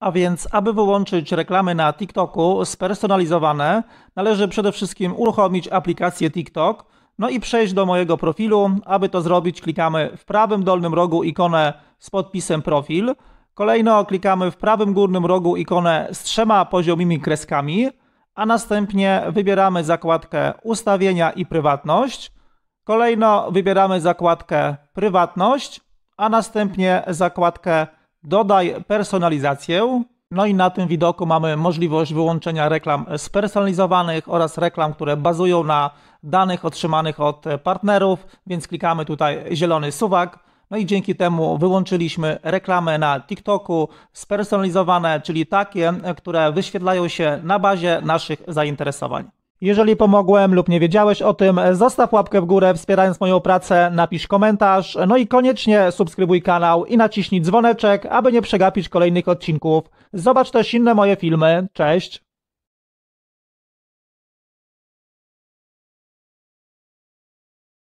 A więc, aby wyłączyć reklamy na TikToku spersonalizowane, należy przede wszystkim uruchomić aplikację TikTok, no i przejść do mojego profilu. Aby to zrobić, klikamy w prawym dolnym rogu ikonę z podpisem profil. Kolejno klikamy w prawym górnym rogu ikonę z trzema poziomymi kreskami, a następnie wybieramy zakładkę ustawienia i prywatność. Kolejno wybieramy zakładkę prywatność, a następnie zakładkę dodaj personalizację. No i na tym widoku mamy możliwość wyłączenia reklam spersonalizowanych oraz reklam, które bazują na danych otrzymanych od partnerów, więc klikamy tutaj zielony suwak. No i dzięki temu wyłączyliśmy reklamy na TikToku spersonalizowane, czyli takie, które wyświetlają się na bazie naszych zainteresowań. Jeżeli pomogłem lub nie wiedziałeś o tym, zostaw łapkę w górę wspierając moją pracę, napisz komentarz, no i koniecznie subskrybuj kanał i naciśnij dzwoneczek, aby nie przegapić kolejnych odcinków. Zobacz też inne moje filmy. Cześć!